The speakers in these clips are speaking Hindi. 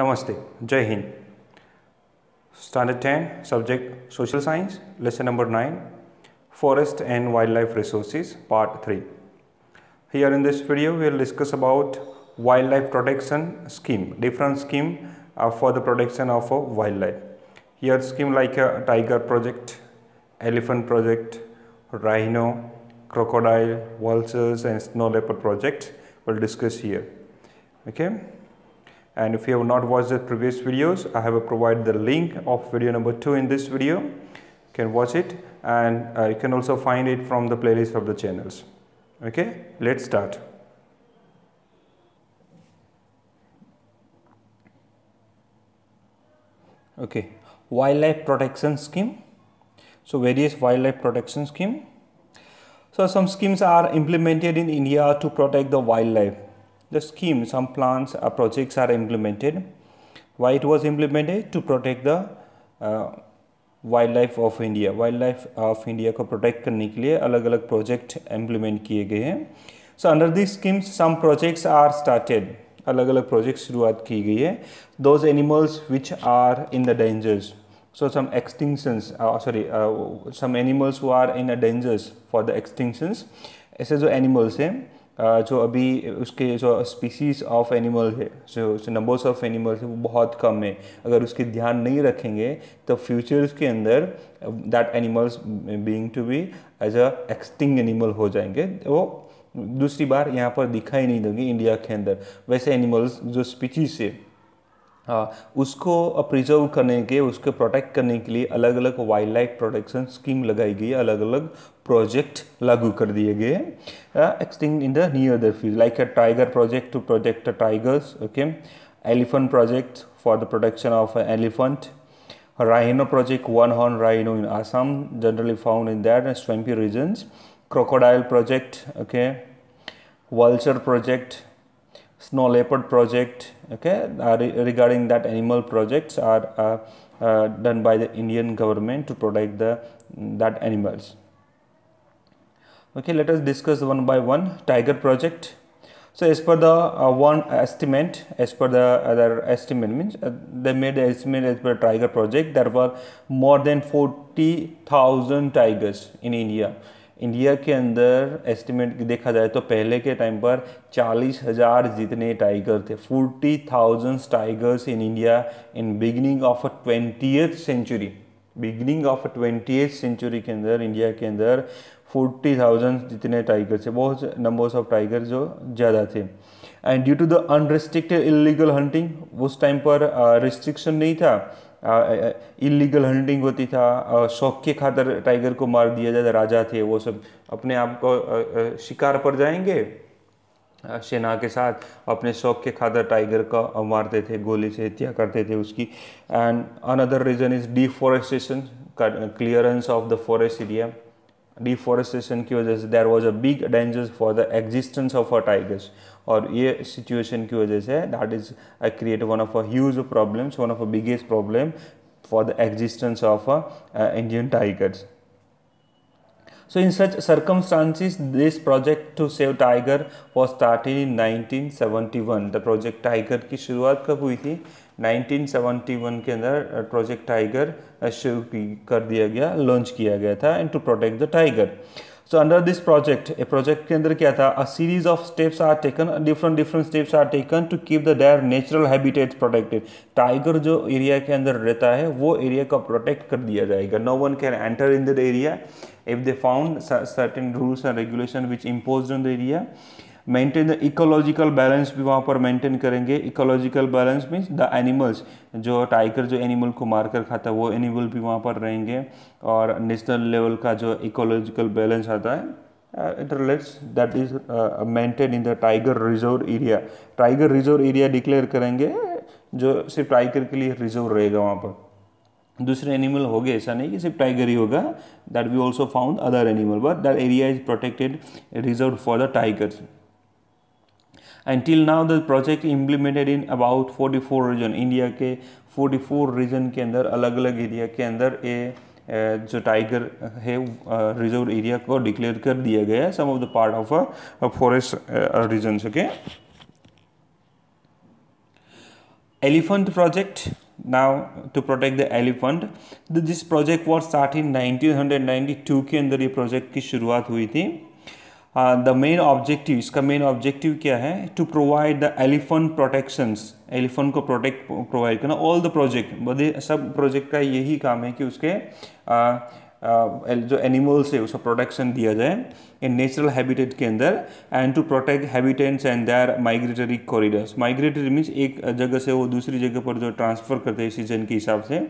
Namaste. Jai Hind. Standard 10, subject Social Science, lesson number 9, Forest and Wildlife Resources, part 3. Here in this video, we will discuss about wildlife protection scheme, different scheme uh, for the protection of uh, wildlife. Here scheme like a tiger project, elephant project, rhino, crocodile, vultures and snow leopard project, we will discuss here. Okay and if you have not watched the previous videos I have provided the link of video number 2 in this video you can watch it and uh, you can also find it from the playlist of the channels okay let's start okay wildlife protection scheme so various wildlife protection scheme so some schemes are implemented in India to protect the wildlife the scheme, some plans or uh, projects are implemented. Why it was implemented? To protect the uh, wildlife of India. Wildlife of India को protect करने के लिए अलग अलग project implement किए गए हैं So under these schemes, some projects are started. अलग अलग projects शुरुआत की गई है Those animals which are in the dangers. So some extinctions, uh, sorry, uh, some animals who are in a dangers for the extinctions. ऐसे जो animals हैं जो अभी उसके जो स्पीसीज ऑफ एनिमल है जो नंबर्स ऑफ एनिमल्स है वो बहुत कम है अगर उसके ध्यान नहीं रखेंगे तो फ्यूचर्स के अंदर that animals being to be as a extinct animal हो जाएंगे वो दूसरी बार यहाँ पर दिखाई नहीं देंगे इंडिया के अंदर वैसे एनिमल्स जो स्पीसीज है हाँ, उसको प्रिजर्व करने के उसको प्रोटेक्ट करने के लिए अलग अलग वाइल्ड लाइफ प्रोटेक्शन स्कीम लगाई गई अलग अलग प्रोजेक्ट लागू कर दिए गए extinct in the near the field like a tiger project to project tigers okay elephant project for the protection of elephant rhino project one horn rhino in Assam generally found in that swampy regions crocodile project okay vulture project snow leopard project okay uh, re regarding that animal projects are uh, done by the Indian government to protect the that animals okay let us discuss one by one tiger project so as per the uh, one estimate, as per the other estimate means uh, they made the estimate as per tiger project. There were more than 40,000 tigers in India India के अंदर एस्टिमेट देखा जाए तो पहले के टाइम पर चालीस हज़ार जितने टाइगर थे forty thousand tigers in India in beginning of a twenty century beginning of twenty century के अंदर इंडिया के अंदर फोर्टी थाउजेंड जितने टाइगर थे बहुत नंबर्स ऑफ टाइगर जो ज़्यादा थे and due to the unrestricted illegal hunting उस टाइम पर रिस्ट्रिक्शन नहीं था इलीगल हंटिंग होती था शौक के खातर टाइगर को मार दिया जाता राजा थे वो सब अपने आप को शिकार पर जाएंगे सेना के साथ अपने शौक के खातर टाइगर का मारते थे गोली से हत्या करते थे उसकी and another reason is deforestation clearance of the forest area deforestation की वजह से there was a big danger for the existence of a tigers और ये सिचुएशन की वजह से that is I create one of a huge problems one of a biggest problem for the existence of Indian tigers So in such circumstances, this project to save tiger was nineteen seventy 1971. The project tiger की शुरुआत कब हुई थी 1971 के अंदर प्रोजेक्ट uh, टाइगर uh, शुरू कर दिया गया लॉन्च किया गया था and to protect the tiger so under this project a project के अंदर क्या था a series of steps are taken different different steps are taken to keep the their natural habitat protected tiger जो एरिया के अंदर रहता है वो एरिया का प्रोटेक्ट कर दिया जाएगा no one can enter in that area if they found certain rules and regulation which impose in the area maintain the ecological balance भी वहाँ पर मेंटेन करेंगे ecological balance means the animals जो टाइगर जो एनिमल को मारकर खाता है वो एनिमल भी वहाँ पर रहेंगे और नेशनल लेवल का जो इकोलॉजिकल बैलेंस आता है it relates that is maintain in the tiger reserve area tiger reserve area declare करेंगे जो सिर्फ टाइगर के लिए रिजर्व रहेगा वहाँ पर दूसरे एनिमल हो गए ऐसा नहीं कि सिर्फ टाइगर ही होगा that we also found other animal but that area is protected reserve for the tigers and till now the project implemented in about 44 region India के 44 रीजन के अंदर अलग अलग एरिया के अंदर ये जो टाइगर है रिजर्व एरिया को डिक्लेयर कर दिया गया है some of the part of a forest region okay to protect the to protect the elephant this project nineteen hundred in 1992 के अंदर ये प्रोजेक्ट की शुरुआत हुई थी द मेन ऑब्जेक्टिव इसका मेन ऑब्जेक्टिव क्या है to provide the elephant protections elephant को प्रोटेक्ट प्रोवाइड करना ऑल द प्रोजेक्ट बदे सब प्रोजेक्ट का यही काम है कि उसके आ, uh, uh, जो एनिमल्स है उसका प्रोटेक्शन दिया जाए इन नेचुरल हैबिटेट के अंदर and to protect habitants and their migratory corridors migratory means एक जगह से वो दूसरी जगह पर जो ट्रांसफ़र करते हैं सीजन के हिसाब से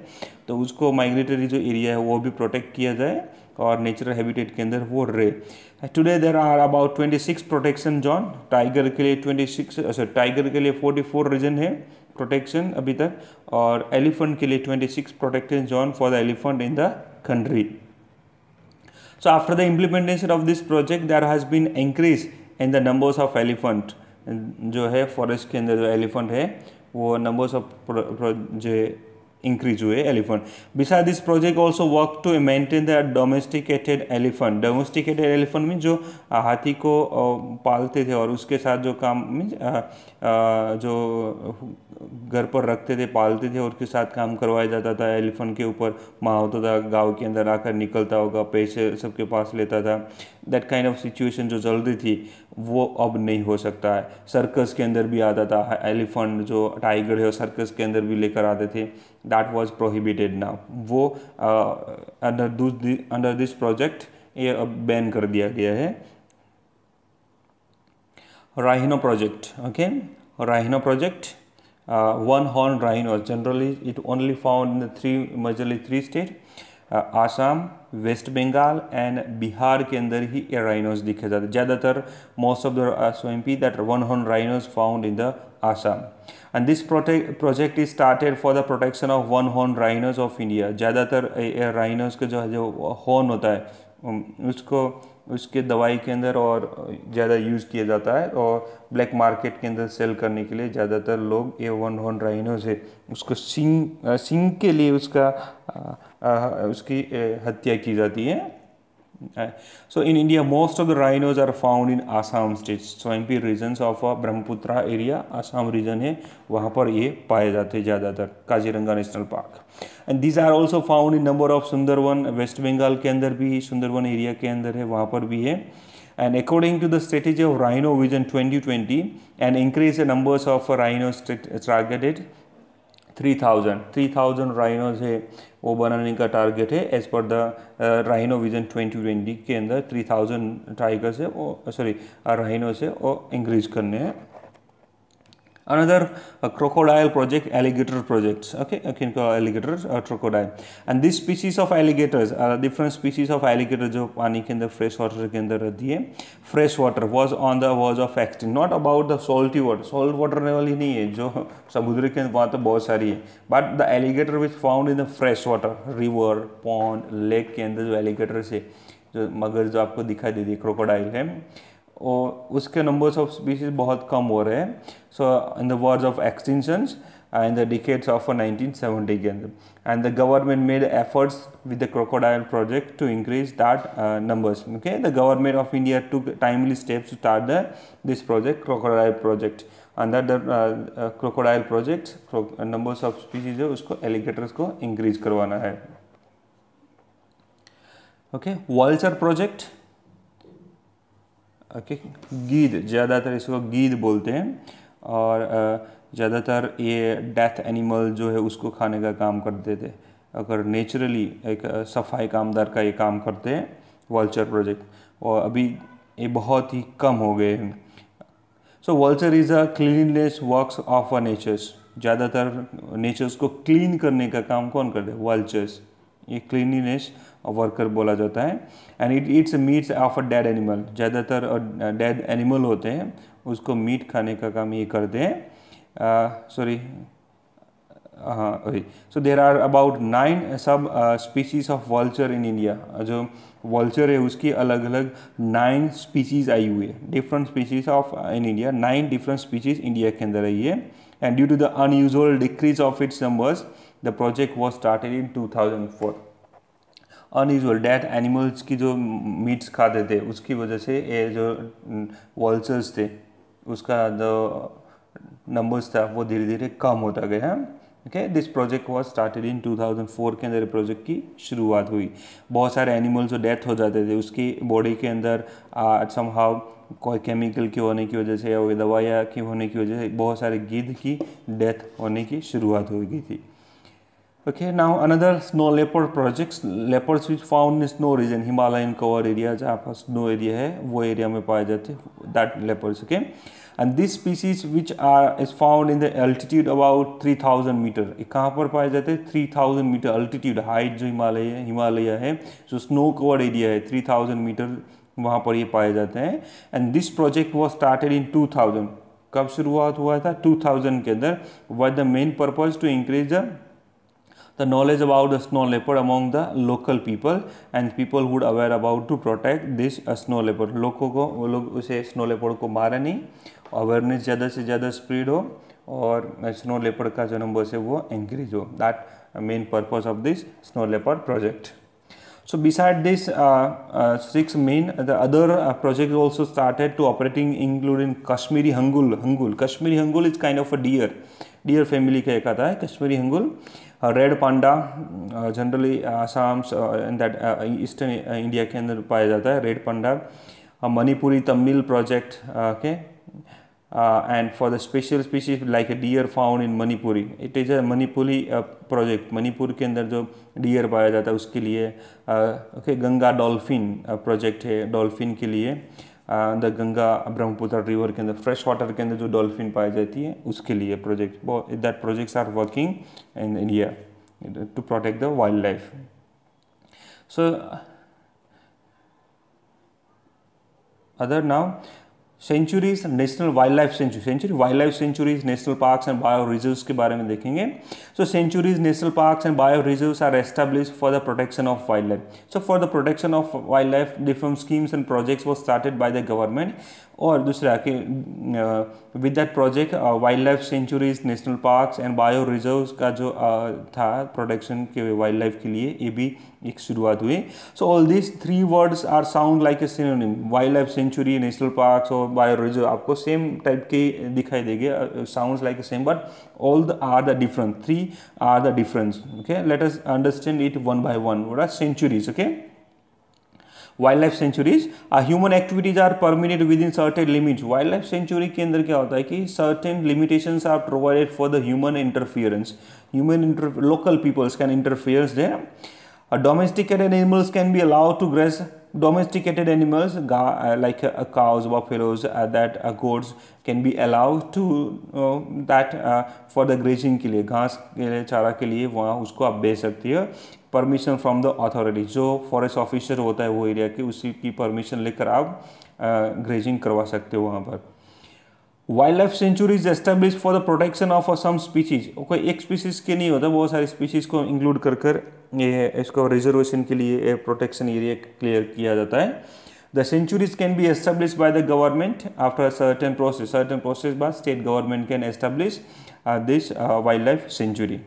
तो उसको माइग्रेटरी जो एरिया है वो भी प्रोटेक्ट किया जाए और नेचुरल हैबिटेट के अंदर वो रहे today there are about 26 protection zone tiger के लिए 26 सॉरी टाइगर के लिए 44 रीजन है प्रोटेक्शन अभी तक और एलिफेंट के लिए 26 protection zone for the elephant in the country so after the implementation of this project there has been increase in the numbers of elephant जो है फॉरेस्ट के अंदर जो एलिफेंट है वो नंबर्स ऑफ जो increase हुए elephant. Besides this project also work to maintain the domesticated elephant. Domesticated elephant means जो हाथी को पालते थे और उसके साथ जो काम मीन्स जो घर पर रखते थे पालते थे और उसके साथ काम करवाया जाता था एलिफेंट के ऊपर माँ होता था गांव के अंदर आकर निकलता होगा पैसे सबके पास लेता था दैट काइंड ऑफ सिचुएशन जो जल्दी थी वो अब नहीं हो सकता है सर्कस के अंदर भी आता था एलिफेंट जो टाइगर है सर्कस के अंदर भी लेकर आते थे दैट वाज प्रोहिबिटेड नाउ वो अंडर अंडर दिस प्रोजेक्ट ये अब बैन कर दिया गया है rhino project okay rhino project one horn rhino generally it only found in the three majorly three state Assam West Bengal and Bihar के अंदर ही ये राइनोज दिखे जाते हैं ज़्यादातर most of the swampy that one horn rhinos found in the Assam and this project is started for the protection of one horn rhinos of India ज़्यादातर राइनोज का जो है जो हॉर्न होता है उसको उसके दवाई के अंदर और ज़्यादा यूज़ किया जाता है और ब्लैक मार्केट के अंदर सेल करने के लिए ज़्यादातर लोग ये वन हॉर्न राइनोज है उसको सिंग सिंग के लिए उसका उसकी हत्या की जाती है so in India most of the rhinos are found in Assam state P region of Brahmaputra area Assam region है वहाँ पर ये पाए जाते हैं ज़्यादातर Kaziranga national park and these are also found in number of Sundarban West Bengal के अंदर भी सुंदरवन एरिया के अंदर है वहाँ पर भी है and according to the the of rhino vision twenty twenty and increase the numbers of rhino targeted three thousand three thousand rhinos है वो बनाने का टारगेट है as per the rhino vision twenty twenty के अंदर थ्री थाउजेंड टाइगर्स है वो सॉरी राइनोज है वो इंक्रीज करने हैं another uh, crocodile project alligator projects okay you can call alligator or crocodile and these species of alligators are uh, different species of alligator jo pani ke andar fresh water ke andar rehti hai fresh water was on the verge of extinction not about the salty water salt water वाली नहीं nahi hai jo samudra ke andar तो bahut sari hai but the alligator which found in the fresh water river pond lake के अंदर जो alligators है जो मगर जो आपको दिखाई देती है crocodile hai और उसके नंबर्स ऑफ स्पीशीज बहुत कम हो रहे हैं so in the words of extension in the decades of nineteen seventy के अंदर and the government made efforts with the crocodile project to increase that numbers okay the government of India to timely steps to start this project crocodile project अंदर the crocodile project numbers of species है उसको एलिगेटर्स को इंक्रीज करवाना है ओके वर्ल्चर प्रोजेक्ट ओके गीद ज़्यादातर इसको गीद बोलते हैं और ज़्यादातर ये डेथ एनिमल जो है उसको खाने का काम करते थे अगर नेचुरली एक सफाई कामदार का ये काम करते हैं वल्चर प्रोजेक्ट और अभी ये बहुत ही कम हो गए हैं so vulture is a cleanless works of a natures ज़्यादातर नेचर्स को क्लीन करने का काम कौन करते हैं वल्चर्स ये क्लीनलीनेस वर्कर बोला जाता है and it it's meats of a dead animal ज़्यादातर डेड एनिमल होते हैं उसको मीट खाने का काम ये करते हैं सॉरी uh, uh, हाँ so there are about nine sub species of vulture in India जो वल्चर है उसकी अलग अलग नाइन स्पीसीज आई हुई है different species of in India nine different species India के अंदर आई है to the unusual decrease of its numbers the project was started in two thousand four unusual that animals की जो मीट्स खाते थे उसकी वजह से ये जो वॉल्सर्स थे उसका जो नंबर्स था वो धीरे धीरे कम होता गया okay this project was started in 2004 के अंदर प्रोजेक्ट की शुरुआत हुई बहुत सारे एनिमल्स जो डेथ हो जाते थे उसकी बॉडी के अंदर समहाव कोई केमिकल के होने की वजह से या दवाया के होने की वजह से बहुत सारे गिद्ध की डेथ होने की शुरुआत हो गई थी Okay, now another snow leopard projects. Leopards which found in snow region, Himalayan cover area, जहाँ पर snow area है वो area में पाए जाते हैं that leopards. Okay, and this species which are is found in the altitude about 3000 meter. कहाँ पर पाए जाते हैं 3000 meter altitude height जो हिमालय है हिमालय है जो snow covered area है 3000 meter वहाँ पर ये पाए जाते हैं and this project was started in 2000. कब शुरुआत हुआ था 2000 के अंदर with the main purpose to increase the the knowledge about the snow leopard among the local people and people would aware about to protect this snow leopard लोगों को वो लोग उसे snow leopard को मारा नहीं awareness ज़्यादा से ज़्यादा spread हो और स्नो लेपर्ड का जो नंबर है वो इंक्रीज हो that main purpose of this snow leopard project So beside this uh, uh, six main, the other uh, projects also started to operating including Kashmiri Hangul. Hangul. Kashmiri Hangul is kind of a deer. Deer family का एक आता है Kashmiri Hangul. Red panda generally Assam in that eastern India के अंदर पाया जाता है red panda Manipuri Tamil project okay and for the special species like a deer found in Manipuri it is a Manipuri project Manipur के अंदर जो डियर पाया जाता है उसके लिए okay uh, Ganga dolphin project uh, है डॉल्फिन के लिए uh, the Ganga Brahmaputra river के अंदर फ्रेश वाटर के अंदर जो डॉल्फिन पाई जाती है उसके लिए project that projects are working in India to protect the wildlife so other now sanctuaries national wildlife sanctuary sanctuary wildlife sanctuaries national parks and bio reserves के बारे में देखेंगे so sanctuaries national parks and bio reserves are establish for the protection of wildlife so for the protection of wildlife different schemes and projects was started by the government और दूसरा कि with that project wildlife sanctuaries national parks and bio reserves का जो uh, था प्रोटेक्शन के वाइल्ड लाइफ के लिए ये भी एक शुरुआत हुई so all this three words are sound like a synonym wildlife sanctuary national parks और बायोलॉजी आपको सेम टाइप की दिखाई देगी sounds like same but all the are the difference three are the difference okay let us understand it one by one what are sanctuaries okay wildlife sanctuaries human activities are permitted within certain limit wildlife sanctuary के अंदर क्या होता है कि certain limitation are provided for the human interference human inter local peoples can interferes their domesticated animals can be allowed to graze domesticated animals uh, like uh, cows, buffaloes, uh, that goats can be allow to that for the grazing के लिए घास के लिए चारा के लिए वहाँ उसको आप बेच सकती है परमिशन फ्रॉम द अथॉरिटी जो फॉरेस्ट ऑफिसर होता है वो एरिया की उसी की परमिशन लेकर आप ग्रेजिंग करवा सकते हो वहाँ पर wildlife sanctuary is establish for the protection of some species कोई एक स्पीसीज के नहीं होता बहुत सारी स्पीसीज को इंक्लूड कर कर ये इसको रिजर्वेशन के लिए प्रोटेक्शन एरिया क्लियर किया जाता है the sanctuaries can be establish by the government after certain process certain process बाद state government can establish this wildlife sanctuary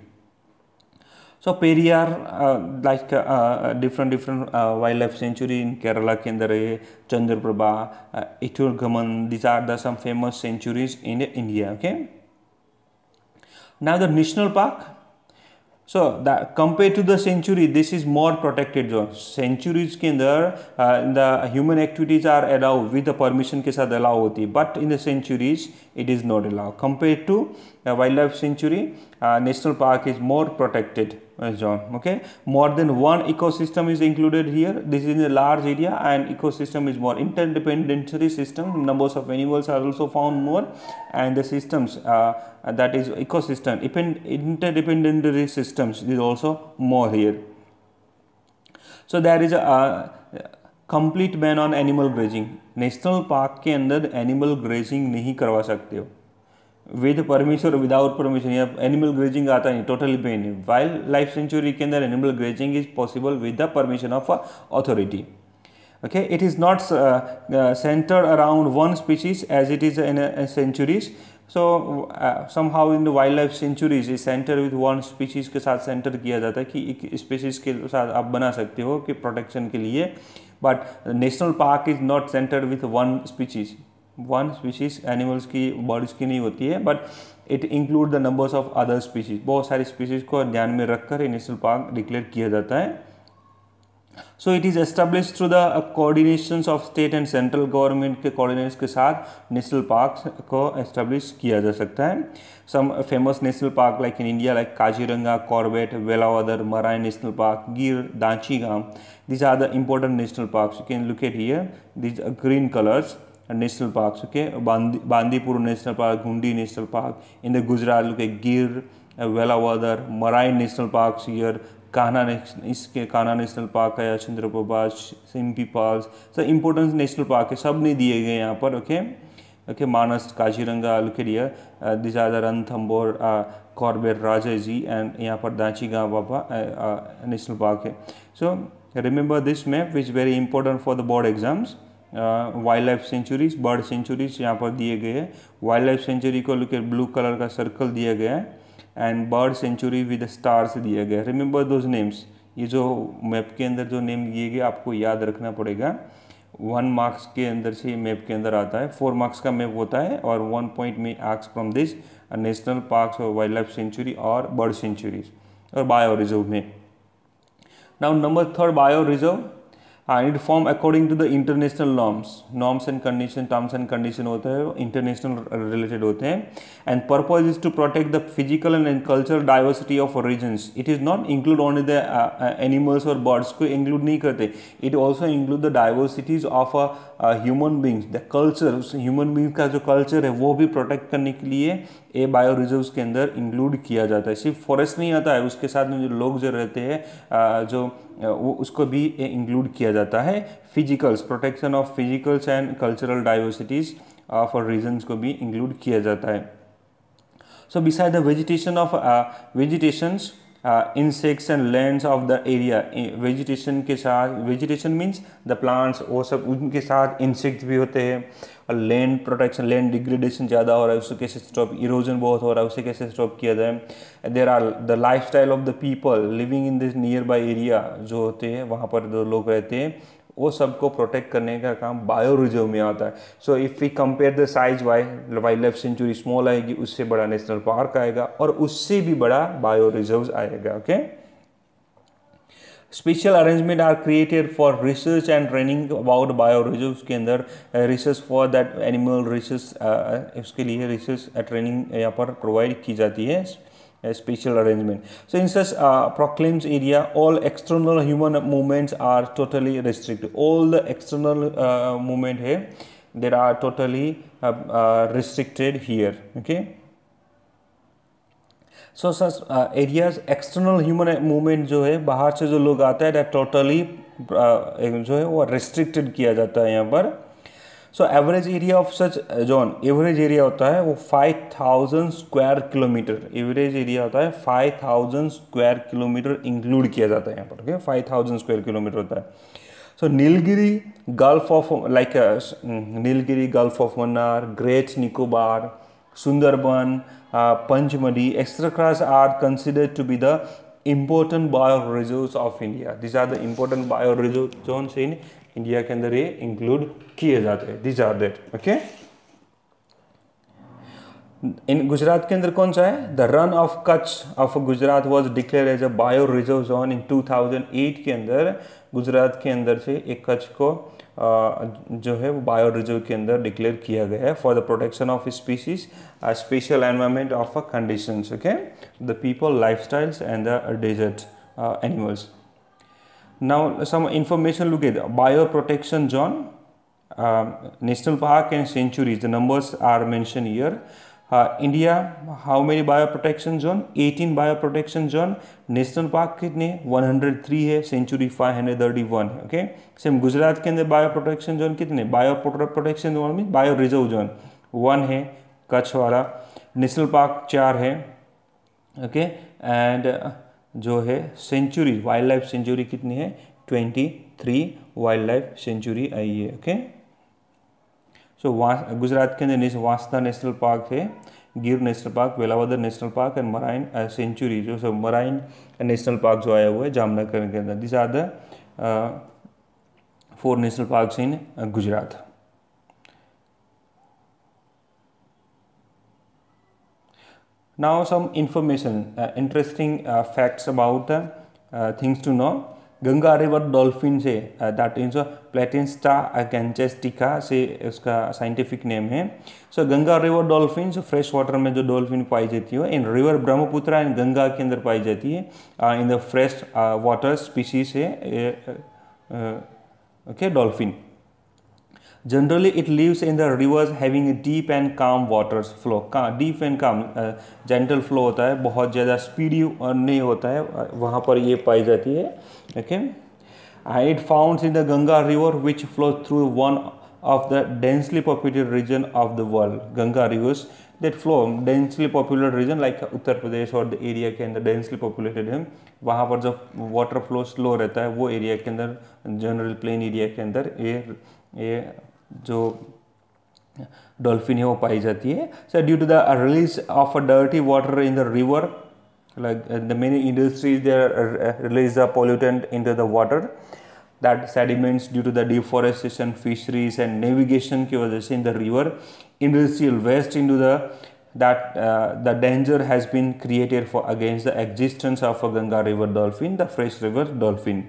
So Periyar, uh, like uh, uh, different different wildlife sanctuary in Kerala, Kendare, Chandraprabha, uh, Ithurgaman, these are the some famous sanctuaries in India. Okay. Now the national park, so that compared to the century, this is more protected zone. Centuries के अंदर the human activities are allowed with the permission के साथ होती but in the centuries it is not allowed. Compared to wildlife century, uh, national park is more protected zone okay more than one ecosystem is included here this is a large area and ecosystem is more interdependency system numbers of animals are also found more and the systems uh, that is ecosystem interdependency systems is also more here so there is a, a uh, complete ban on animal grazing National park ke अंदर animal grazing nahi karwa sakte ho. With permission और विदाउट परमिशन या एनिमल ग्रेजिंग आता नहीं totally ban wildlife sanctuary के अंदर animal grazing is possible with the permission of authority okay it is not centred around one species as it is in sanctuaries so somehow in the wildlife sanctuaries is centre with one species के साथ सेंटर किया जाता है कि एक स्पीसीज के साथ आप बना सकते हो कि प्रोटेक्शन के लिए but national park is not centre with one species one species animals की बर्ड्स की नहीं होती है but it include the numbers of other species बहुत सारी स्पीशीज को ध्यान में रखकर ये नेशनल पार्क डिक्लेयर किया जाता है so it is establish through the coordination of state and central government के कोऑर्डिनेट्स के साथ नेशनल पार्क को एस्टेब्लिश किया जा सकता है some famous national park like in India like Kaziranga Corbett Velavadar marine national park Gir Dachigam these are the important national park you can look at here these green colours national park okay Bandipur national park Ghundi national park in the Gujarat के Gir Velavadar marine national park here Kanha Kahana, इसके कान्हा नेशनल पार्क है चंद्रप्रभा सिम्पी पार्क सब इंपोर्टेंस नेशनल पार्क है सब नहीं दिए गए यहाँ पर ओके ओके मानस काजीरंगा लुकेरिया this are the Ranthambore Corbett Rajaji and यहाँ पर दाची गाँव बाबा नेशनल पार्क है so remember this map which very important for the board exams wildlife sanctuaries bird sanctuaries यहाँ पर दिए गए हैं वाइल्ड लाइफ सेंचुरी को लेकर ब्लू कलर का सर्कल दिया गया है and bird sanctuary with stars दिया गया है रिमेंबर दोज नेम्स ये जो मैप के अंदर जो नेम दिए गए आपको याद रखना पड़ेगा वन मार्क्स के अंदर से ये मैप के अंदर आता है फोर मार्क्स का मैप होता है और वन पॉइंट में आर्क्स फ्रॉम दिस नेशनल पार्क्स और वाइल्ड लाइफ सेंचुरी और बर्ड सेंचुरीज और बायो रिजर्व में now number third bio reserve and it form according to the international norms norms and condition terms and condition होते हैं international related होते हैं and purpose is to protect the physical and cultural diversity of regions it is not include only the uh, uh, animals or birds को include नहीं करते it also include the diversities of a uh, human beings the culture उस ह्यूमन बींग्स का जो कल्चर है वो भी प्रोटेक्ट करने के लिए ए बायो रिजर्व के अंदर इंक्लूड किया जाता है सिर्फ फॉरेस्ट नहीं आता है उसके साथ में जो लोग जो रहते हैं uh, जो uh, वो उसको भी इंक्लूड किया जाता है physicals protection of physicals and cultural diversities for regions को भी इंक्लूड किया जाता है so beside the vegetation of vegetations insects and land of the area vegetation के साथ वेजिटेशन मीन्स द प्लांट्स वो सब उनके साथ इंसेक्ट्स भी होते हैं और लैंड प्रोटेक्शन लैंड डिग्रेडेशन ज़्यादा हो रहा है उससे कैसे स्टॉप इरोजन बहुत हो रहा है उसे कैसे स्टॉप किया जाए there are the lifestyle of the people living in this nearby area जो होते हैं वहाँ पर जो लोग रहते हैं वो सबको प्रोटेक्ट करने का काम बायो रिजर्व में आता है so if we compare the size why wildlife sanctuary small आएगी उससे बड़ा नेशनल पार्क आएगा और उससे भी बड़ा बायो रिजर्व आएगा okay special arrangement are created for research and training about bio reserve के अंदर research for that animal research उसके लिए रिसर्च ट्रेनिंग uh, यहाँ पर प्रोवाइड की जाती है a spatial arrangement. So in such uh, proclaims area, all external human movements are totally restricted. All the external uh, movement here, they are totally uh, uh restricted here. Okay. such sir uh, areas, external human movement, जो है बाहर से जो लोग totally है uh, टोटली जो है वो किया जाता है यहाँ पर so average area of such zone average area होता है वो five thousand square kilometre average area होता है five thousand square kilometre include किया जाता है यहाँ पर okay five thousand square kilometre होता है so Nilgiri gulf of like Nilgiri gulf of Mannar great Nicobar Sundarban Pachmarhi क्रास are considered to be the important bio reserves of India this are the important bio resource zone in India के अंदर ये इंक्लूड किए जाते हैं these are that okay in Gujarat के अंदर कौन सा है the Rann of Kutch of Gujarat was declare as a bio reserve zone in 2008 के अंदर गुजरात के अंदर से एक कच्छ को जो है वो बायो रिजर्व के अंदर डिक्लेयर किया गया है for the protection of species special environment of a condition okay the people lifestyles and the desert animals Now some information look at bioprotection zone, uh, national park and sanctuaries The numbers are mentioned here. Uh, India, how many bioprotection zone? 18 bioprotection zone. national park kitne 103 hai sanctuary 531 okay same gujarat ke andar अंदर बायो प्रोटेक्शन जोन कितने बायो प्रोटेक्शन जोन में बायो रिजर्व जोन वन है कच्छ वाला नेशनल पार्क चार है ओके जो है सेंचुरी वाइल्ड लाइफ सेंचुरी कितनी है twenty three wildlife sanctuary आई है ओके सो गुजरात के अंदर वास्ता नेशनल पार्क है Gir national park Velavadar national park and marine sanctuary जो सब मराइन नेशनल पार्क जो आया हुआ है जामनगर के अंदर this are the four national park in Gujarat Now some information, uh, interesting uh, facts about the uh, things to know. Ganga river dolphin से दैट मीन्स प्लेटिनस्टा कैंचेस्टिका से उसका साइंटिफिक नेम है so so, Ganga river dolphin so fresh water में जो डॉल्फिन पाई जाती है in river Brahmaputra and Ganga के अंदर पाई जाती है in the fresh water species है okay dolphin generally it lives in the rivers having deep and calm waters flow का deep and calm gentle flow होता है बहुत ज़्यादा स्पीडी नहीं होता है वहाँ पर ये पाई जाती है okay it found in the Ganga river which flow through one of the densely populated region of the world Ganga rivers that flow densely populated region like Uttar Pradesh और द एरिया के अंदर डेंसली पॉपुलेटेड है वहाँ पर जो वाटर फ्लो स्लो रहता है वो एरिया के अंदर जनरल प्लेन एरिया के अंदर ये ये जो डॉल्फिन है वो पाई जाती है so due to the release of a dirty water in the river like uh, the many industries they uh, release the pollutant into the water that sediments due to the deforestation fisheries and navigation की वजह से in the river industrial waste into the that uh, the danger has been created for against the existence of a Ganga river dolphin the fresh river dolphin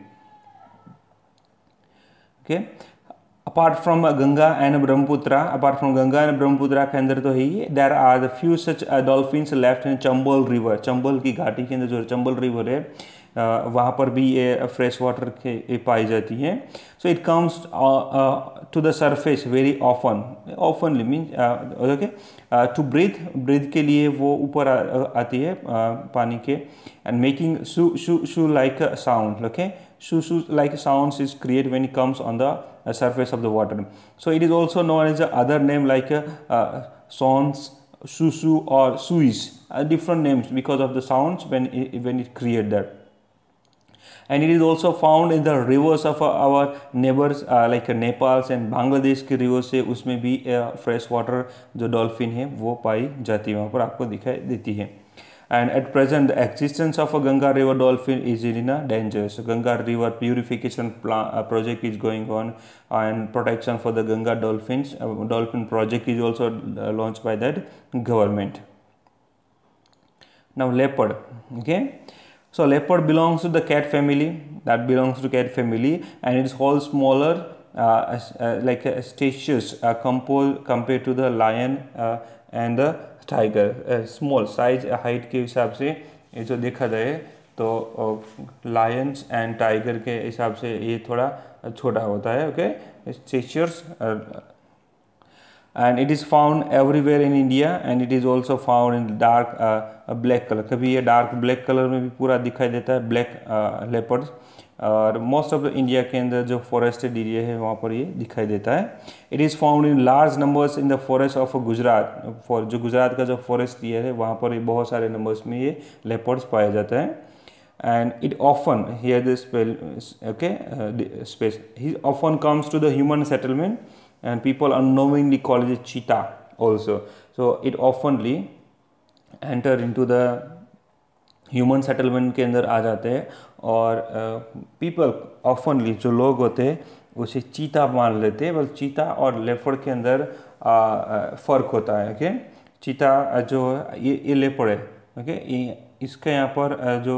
okay apart from Ganga and Brahmaputra apart from Ganga and Brahmaputra के अंदर तो है ही there are the few such dolphin left in Chambal river Chambal की घाटी के अंदर जो चंबल रिवर है uh, वहाँ पर भी ये फ्रेश वाटर के पाई जाती है so it comes to the surface very often oftenly mean okay to breathe breathe के लिए वो ऊपर आती है uh, पानी के and making shoo shoo shoo like sound okay shushu like sounds is created when it comes on the uh, surface of the water. So it is also known as the other name like uh, uh, sons, shushu or suis, a uh, different names because of the sounds when it, when it create that and it is also found in the rivers of uh, our neighbors uh, like uh, and bangladesh ki rivers se usme bhi uh, fresh water jo dolphin hai wo pai jati hai wahan par aapko dikhai deti hai and at present the existence of a Ganga river dolphin is in a danger. So Ganga river purification uh, project is going on uh, and protection for the Ganga dolphins. Uh, dolphin project is also uh, launched by that government. Now leopard, okay. So leopard belongs to the cat family that belongs to cat family and it's all smaller uh, uh like statues uh, compared to the lion and the tiger small size height के हिसाब से ये जो देखा जाए तो लायंस एंड टाइगर के हिसाब से ये थोड़ा छोटा होता है ओके चेचर्स and it is found everywhere in India and it is also found in dark black colour कभी ये डार्क ब्लैक कलर में भी पूरा दिखाई देता है ब्लैक लेपर्ड्स uh, और मोस्ट ऑफ द इंडिया के अंदर जो फॉरेस्टेड एरिया है वहाँ पर ये दिखाई देता है it is found in large numbers in the forest of Gujarat for जो गुजरात का जो फॉरेस्ट एरिया है वहाँ पर ये बहुत सारे नंबर्स में ये लेपर्ड्स पाया जाता है and it often hear the spell okay space he often comes to the human settlement and people are knowingly college cheetah also so it oftenly enter into the human settlement के अंदर आ जाते हैं और पीपल ऑफनली जो लोग होते हैं उसे चीता मान लेते हैं बल चीता और लेपड़ के अंदर फ़र्क होता है ओके चीता जो ये ये लेपर्ड है ओके ये यहाँ पर जो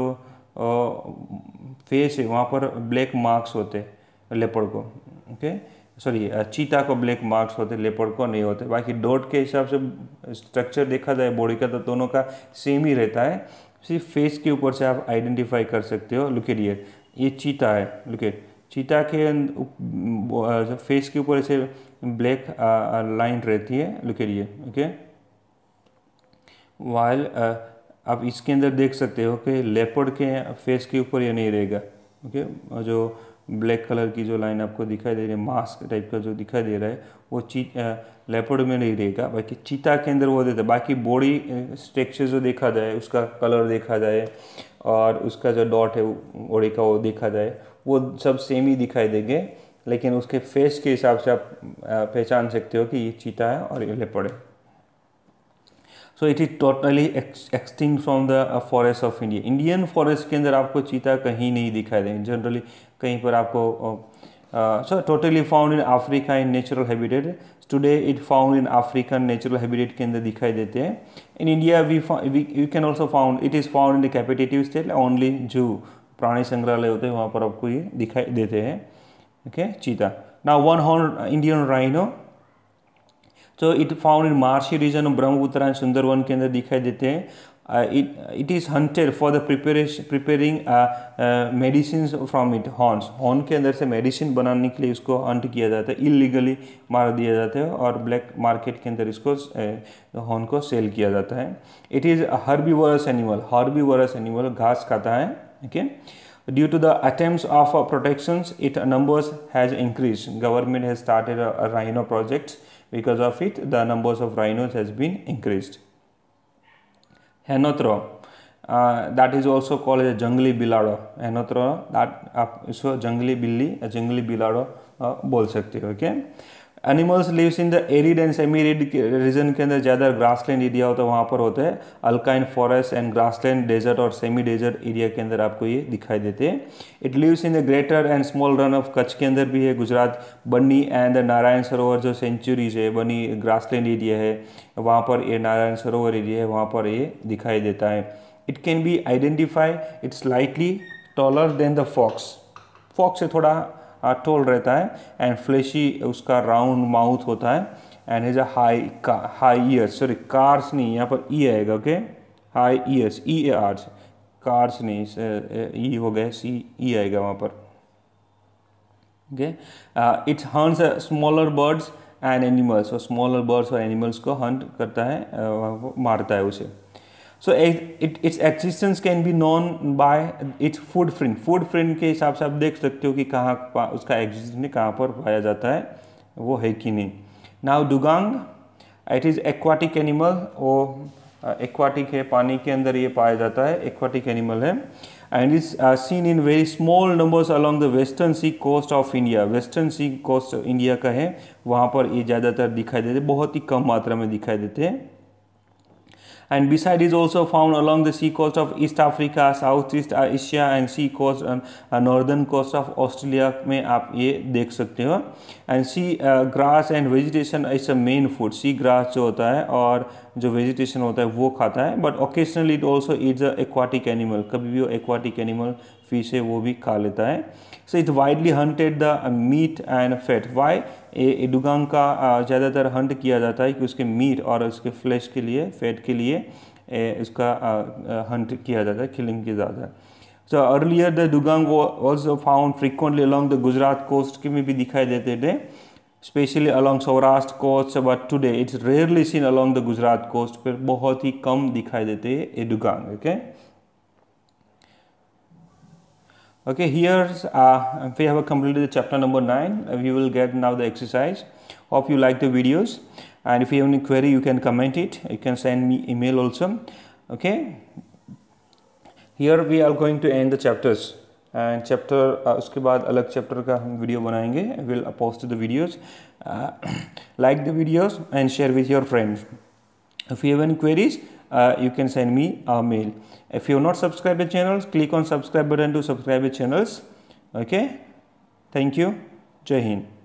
फेस है वहाँ पर ब्लैक मार्क्स होते लेपड़ को ओके सॉरी चीता को ब्लैक मार्क्स होते लेपड़ को नहीं होते बाकी डॉट के हिसाब से स्ट्रक्चर देखा जाए बॉडी का तो दोनों का सेम ही रहता है सिर्फ फेस के ऊपर से आप आइडेंटिफाई कर सकते हो लुके लिए ये चीता है लुके चीता के फेस अं-, के ऊपर ऐसे ब्लैक लाइन रहती है लुके लिए ओके वाइल आप इसके अंदर देख सकते हो कि लेपर्ड के फेस के ऊपर ये नहीं रहेगा ओके जो ब्लैक कलर की जो लाइन आपको दिखाई दे रही है मास्क टाइप का जो दिखाई दे रहा है वो ची लेपोड में नहीं रहेगा बाकी चीता के अंदर वो देता है बाकी बॉडी स्ट्रक्चर जो देखा जाए उसका कलर देखा जाए और उसका जो डॉट है ओड़े का वो देखा जाए वो सब सेम ही दिखाई देंगे लेकिन उसके फेस के हिसाब से आप पहचान सकते हो कि ये चीता है और ये लेपड़ है so it is totally extinct from the forest of India Indian forest के अंदर आपको चीता कहीं नहीं दिखाई देंगे जनरली कहीं पर आपको so totally found in Africa in natural habitat today it found in African natural habitat के अंदर दिखाई देते हैं in India we we can also found it is found in the captive state only जो प्राणी संग्रहालय होते हैं वहाँ पर आपको ये दिखाई देते हैं ओके चीता ना वन हॉर्न इंडियन राइनो तो it found in marshy region Brahmaputra and Sundarban के अंदर दिखाई देते हैं uh, it, it is hunted for the preparation preparing uh, uh, medicine from it horns horn के अंदर से मेडिसिन बनाने के लिए इसको हंट किया जाता है इलीगली मार दिया जाता है और ब्लैक मार्केट के अंदर इसको horn को sell किया जाता है it is herbivorous animal herbivorous animal घास खाता है okay okay? due to the attempts of uh, protections it numbers has increased government has started a, a rhino project because of it the numbers of rhinos has been increased Henothro. Uh, that is also called a jungly bilado. Henothro that uh, so jungly billi, a jungly bilado uh, बोल सकते uh, okay? Animals lives in the arid and semi arid region के अंदर ज़्यादा ग्रासलैंड एरिया होता है वहाँ पर होते हैं अल्काइन फॉरेस्ट एंड ग्रासलैंड डेजर्ट और सेमी डेजर्ट एरिया के अंदर आपको ये दिखाई देते हैं it lives in the greater and small Rann of Kutch के अंदर भी है गुजरात बनी एंड द नारायण सरोवर जो सेंचुरीज है बनी लैंड एरिया है वहाँ पर ये नारायण सरोवर एरिया है वहाँ पर ये दिखाई देता है it can be identify it's lightly taller than the fox fox से थोड़ा टोल रहता है एंड फ्लेशी उसका राउंड माउथ होता है एंड इज अ हाई का हाई ईयर्स सॉरी कार्स नहीं यहाँ पर ई e आएगा okay high ears E A R S cars नहीं ई हो गया सी ई e आएगा वहाँ पर okay its hunts smaller birds and animals और स्मॉलर बर्ड्स और एनिमल्स को हंट करता है uh, मारता है उसे so it its existence can be known by its food print food print के हिसाब से आप देख सकते हो कि कहाँ उसका एक्जिस्टेंस कहाँ पर पाया जाता है वो है कि नहीं now dugong it is aquatic animal वो एक्वाटिक है पानी के अंदर ये पाया जाता है एक्वाटिक एनिमल है and is seen in very small numbers along the western sea coast of India western sea coast India का है वहाँ पर ये ज़्यादातर दिखाई देते बहुत ही कम मात्रा में दिखाई देते हैं and beside is also found along the sea coast of East Africa, Southeast Asia and sea coast and uh, uh, northern coast of Australia में आप ये देख सकते हो and sea grass and vegetation is a main food sea grass जो होता है और जो वेजिटेशन होता है वो खाता है but occasionally it also is a aquatic animal कभी भी वो एक्वाटिक एनिमल फिश है वो भी खा लेता है so it widely hunted the meat and fat वाई एडुगाम का ज़्यादातर हंट किया जाता है कि उसके मीट और उसके फ्लैश के लिए फैट के लिए इसका उसका हंट किया जाता है किलिंग किया जाता है so earlier the dugong also found frequently along the Gujarat coast के में भी दिखाई देते थे specially along Saurashtra coast but today it's rarely seen along the Gujarat coast पर बहुत ही कम दिखाई देते हैं a dugong okay okay? okay here's uh, we have completed the chapter number 9 uh, we will get now the exercise hope you like the videos and if you have any query you can comment it you can send me email also okay here we are going to end the chapters And chapter उसके बाद अलग चैप्टर का हम we will post the videos. Videos like the videos and share with your friends if you have any uh, you can send me a mail. If you are not subscribed to channels, click on subscribe button to subscribe to channels. Okay. Thank you. Jai Hind.